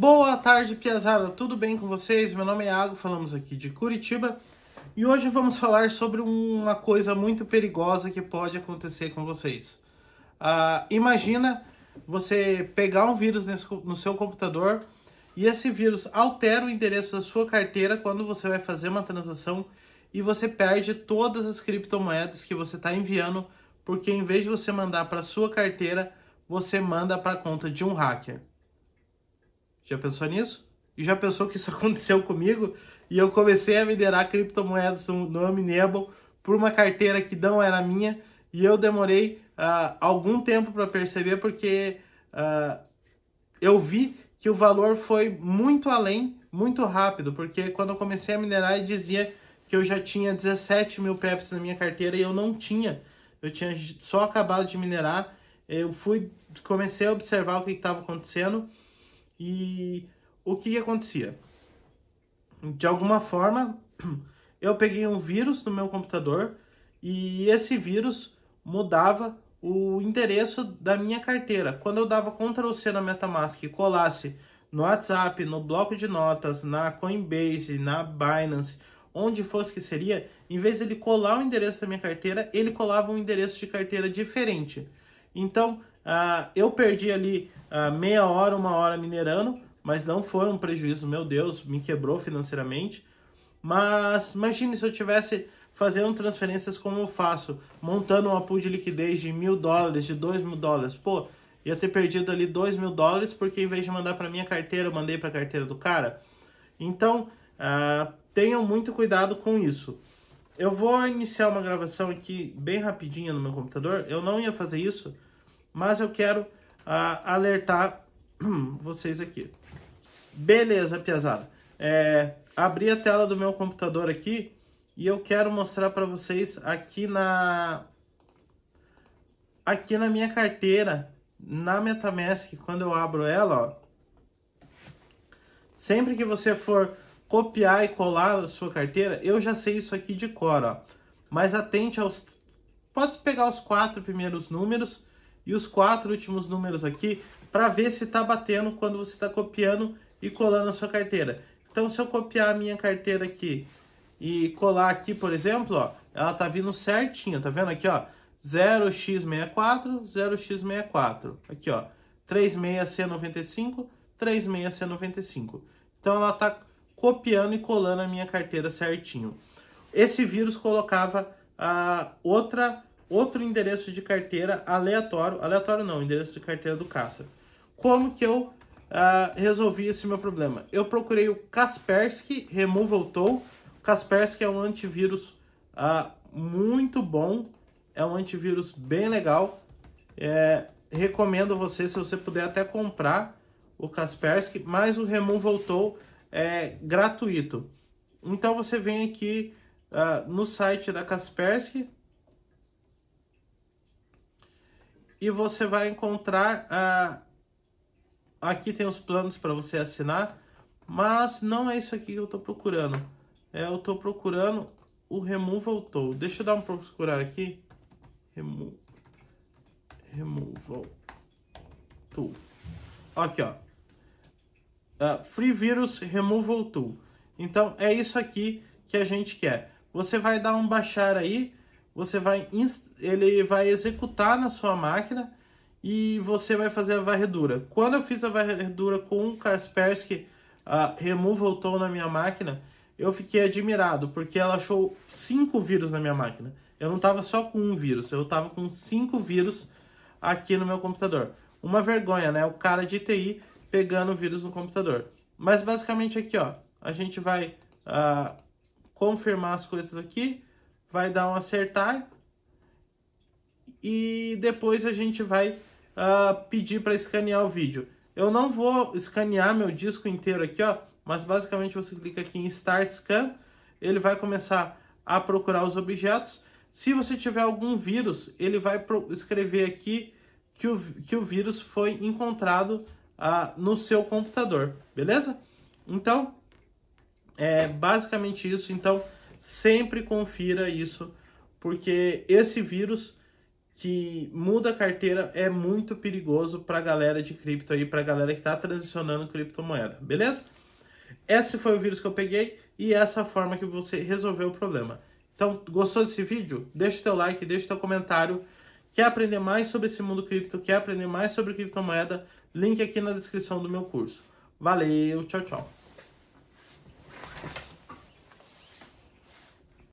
Boa tarde, Piazada. Tudo bem com vocês? Meu nome é Iago, falamos aqui de Curitiba. E hoje vamos falar sobre uma coisa muito perigosa que pode acontecer com vocês. Uh, imagina você pegar um vírus nesse, no seu computador e esse vírus altera o endereço da sua carteira quando você vai fazer uma transação e você perde todas as criptomoedas que você está enviando, porque em vez de você mandar para sua carteira, você manda para a conta de um hacker. Já pensou nisso? E já pensou que isso aconteceu comigo? E eu comecei a minerar criptomoedas no, nome Aminable por uma carteira que não era minha e eu demorei uh, algum tempo para perceber porque uh, eu vi que o valor foi muito além, muito rápido, porque quando eu comecei a minerar dizia que eu já tinha 17 mil peps na minha carteira e eu não tinha. Eu tinha só acabado de minerar. Eu fui, comecei a observar o que estava acontecendo e o que, que acontecia? De alguma forma, eu peguei um vírus no meu computador e esse vírus mudava o endereço da minha carteira. Quando eu dava Ctrl C na MetaMask e colasse no WhatsApp, no bloco de notas, na Coinbase, na Binance, onde fosse que seria, em vez de ele colar o endereço da minha carteira, ele colava um endereço de carteira diferente. Então, ah, eu perdi ali ah, meia hora, uma hora minerando, mas não foi um prejuízo, meu Deus, me quebrou financeiramente. Mas imagine se eu tivesse fazendo transferências como eu faço, montando uma pool de liquidez de mil dólares, de dois mil dólares. Pô, ia ter perdido ali dois mil dólares porque em vez de mandar para minha carteira, eu mandei para a carteira do cara. Então, ah, tenham muito cuidado com isso. Eu vou iniciar uma gravação aqui bem rapidinha no meu computador. Eu não ia fazer isso, mas eu quero ah, alertar vocês aqui. Beleza, piazada. É, abri a tela do meu computador aqui e eu quero mostrar para vocês aqui na aqui na minha carteira, na MetaMask, quando eu abro ela, ó, sempre que você for copiar e colar a sua carteira, eu já sei isso aqui de cor, ó. Mas atente aos pode pegar os quatro primeiros números e os quatro últimos números aqui para ver se está batendo quando você está copiando e colando a sua carteira. Então, se eu copiar a minha carteira aqui e colar aqui, por exemplo, ó, ela tá vindo certinho, tá vendo aqui, ó? 0x64, 0x64. Aqui, ó, 36C95, 36C95. Então, ela tá copiando e colando a minha carteira certinho. Esse vírus colocava a ah, outra outro endereço de carteira aleatório, aleatório não, endereço de carteira do Casper. Como que eu uh, resolvi esse meu problema? Eu procurei o Kaspersky Removal Tool. Kaspersky é um antivírus uh, muito bom, é um antivírus bem legal. É, recomendo você, se você puder até comprar o Kaspersky, mas o Removal Tool é gratuito. Então você vem aqui uh, no site da Kaspersky, e você vai encontrar a ah, aqui tem os planos para você assinar, mas não é isso aqui que eu estou procurando. É, eu estou procurando o Removal Tool. Deixa eu dar um procurar aqui. Remo... Removal Tool. Aqui, ó. Uh, Free Virus Removal Tool. Então, é isso aqui que a gente quer. Você vai dar um baixar aí você vai ele vai executar na sua máquina e você vai fazer a varredura. Quando eu fiz a varredura com o Kaspersky uh, Removal Tone na minha máquina, eu fiquei admirado, porque ela achou cinco vírus na minha máquina. Eu não estava só com um vírus, eu estava com cinco vírus aqui no meu computador. Uma vergonha, né? O cara de TI pegando vírus no computador. Mas basicamente aqui, ó, a gente vai uh, confirmar as coisas aqui vai dar um acertar e depois a gente vai uh, pedir para escanear o vídeo. Eu não vou escanear meu disco inteiro aqui, ó, mas basicamente você clica aqui em Start Scan, ele vai começar a procurar os objetos. Se você tiver algum vírus, ele vai escrever aqui que o, que o vírus foi encontrado uh, no seu computador, beleza? Então, é basicamente isso. Então, Sempre confira isso, porque esse vírus que muda a carteira é muito perigoso para a galera de cripto aí, para a galera que está transicionando criptomoeda, beleza? Esse foi o vírus que eu peguei e essa forma que você resolveu o problema. Então, gostou desse vídeo? Deixa o teu like, deixa o teu comentário. Quer aprender mais sobre esse mundo cripto? Quer aprender mais sobre criptomoeda? Link aqui na descrição do meu curso. Valeu, tchau, tchau.